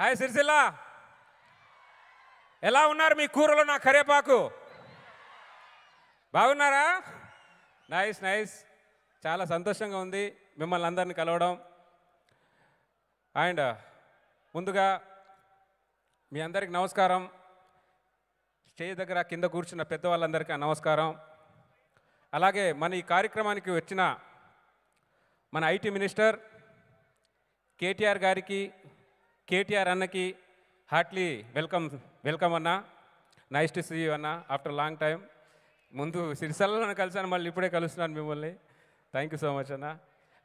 hi Sircilla ఎలా ఉన్నారు మీ కూరలో నా కరేపాకు బాగున్నారా నైస్ నైస్ చాలా సంతోషంగా ఉంది మిమ్మల్ని అందరిని కలవడం అండ్ ముందుగా మీ అందరికి నమస్కారం స్టేజ్ దగ్గర కింద కూర్చున్న పెద్దవాళ్ళందరికీ నమస్కారం అలాగే మన ఈ కార్యక్రమానికి వచ్చిన మన ఐటీ మినిస్టర్ కేటీఆర్ గారికి కేటీఆర్ అన్నకి హార్ట్లీ వెల్కమ్ వెల్కమ్ అన్న నైస్ టు సీ అన్న ఆఫ్టర్ లాంగ్ టైం ముందు సిరిసల్లో కలిసాను మళ్ళీ ఇప్పుడే కలుస్తున్నాను మిమ్మల్ని థ్యాంక్ యూ సో మచ్ అన్న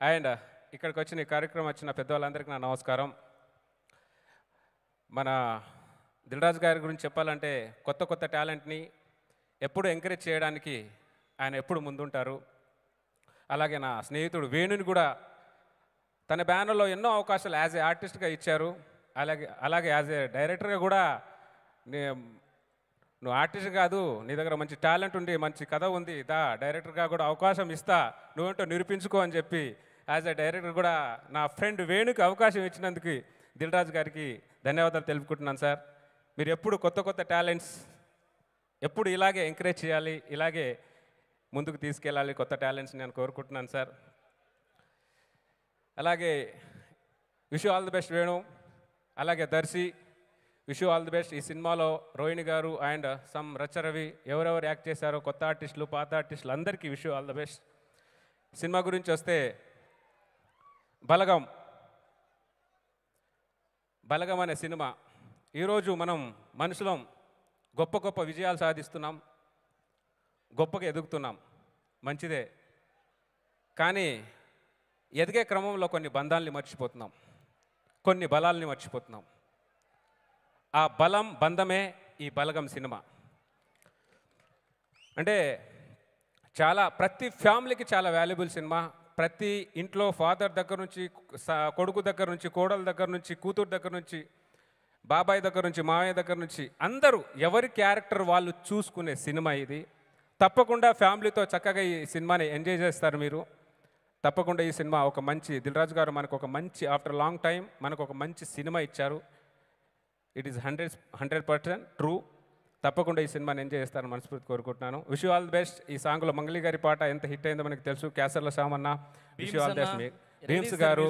అండ్ ఇక్కడికి వచ్చిన కార్యక్రమం వచ్చిన పెద్దవాళ్ళందరికీ నా నమస్కారం మన దిల్రాజ్ గారి గురించి చెప్పాలంటే కొత్త కొత్త టాలెంట్ని ఎప్పుడు ఎంకరేజ్ చేయడానికి ఆయన ఎప్పుడు ముందుంటారు అలాగే నా స్నేహితుడు వేణుని కూడా తన బ్యానర్లో ఎన్నో అవకాశాలు యాజ్ ఏ ఆర్టిస్ట్గా ఇచ్చారు అలాగే అలాగే యాజ్ ఏ డైరెక్టర్గా కూడా నువ్వు ఆర్టిస్ట్ కాదు నీ దగ్గర మంచి టాలెంట్ ఉంది మంచి కథ ఉంది దా డైరెక్టర్గా కూడా అవకాశం ఇస్తా నువ్వేంటో నిరూపించుకో అని చెప్పి యాజ్ ఎ డైరెక్టర్ కూడా నా ఫ్రెండ్ వేణుకి అవకాశం ఇచ్చినందుకు దిల్రాజ్ గారికి ధన్యవాదాలు తెలుపుకుంటున్నాను సార్ మీరు ఎప్పుడు కొత్త కొత్త టాలెంట్స్ ఎప్పుడు ఇలాగే ఎంకరేజ్ చేయాలి ఇలాగే ముందుకు తీసుకెళ్ళాలి కొత్త టాలెంట్స్ నేను కోరుకుంటున్నాను సార్ అలాగే wish all the best Venu అలాగే Darshi wish all the best ఈ సినిమాలో రోహిణి గారు అండ్ సమ్ రచ్చ రవి ఎవరెవరు యాక్ట్ చేశారో కొత్త ఆర్టిస్టులు పాత ఆర్టిస్టులు అందరికీ విషు ఆల్ ది బెస్ట్ సినిమా గురించి వస్తే బలగం బలగం అనే సినిమా ఈరోజు మనం మనుషులం గొప్ప గొప్ప విజయాలు సాధిస్తున్నాం గొప్పగా ఎదుగుతున్నాం మంచిదే కానీ ఎదిగే క్రమంలో కొన్ని బంధాల్ని మర్చిపోతున్నాం కొన్ని బలాల్ని మర్చిపోతున్నాం ఆ బలం బంధమే ఈ బలగం సినిమా అంటే చాలా ప్రతి ఫ్యామిలీకి చాలా వాల్యుబుల్ సినిమా ప్రతి ఇంట్లో ఫాదర్ దగ్గర నుంచి కొడుకు దగ్గర నుంచి కోడల దగ్గర నుంచి కూతురు దగ్గర నుంచి బాబాయ్ దగ్గర నుంచి మామయ్య దగ్గర నుంచి అందరూ ఎవరి క్యారెక్టర్ వాళ్ళు చూసుకునే సినిమా ఇది తప్పకుండా ఫ్యామిలీతో చక్కగా ఈ సినిమాని ఎంజాయ్ చేస్తారు మీరు తప్పకుండా ఈ సినిమా ఒక మంచి దిల్రాజు గారు మనకు ఒక మంచి ఆఫ్టర్ లాంగ్ టైం మనకు ఒక మంచి సినిమా ఇచ్చారు it is hundred hundred percent true తప్పకుండా ఈ సినిమాని ఎంజాయ్ చేస్తారని మనస్ఫూర్తి కోరుకుంటున్నాను విష్ ఆల్ ది బెస్ట్ ఈ సాంగ్లో మంగళి గారి పాట ఎంత హిట్ అయిందో మనకు తెలుసు క్యాసర్ల సామన్న wish all the best Bheems గారు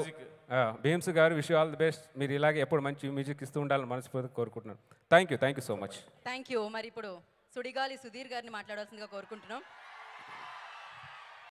భీమ్స్ గారు విష్ ఆల్ ది బెస్ట్ మీరు ఇలాగే ఎప్పుడు మంచి మ్యూజిక్ ఇస్తూ ఉండాలని మనస్ఫూర్తి కోరుకుంటున్నాను thank you thank you so much thank you మరి ఇప్పుడు సుడిగాలి సుధీర్ గారిని మాట్లాడాల్సిందిగా కోరుకుంటున్నాం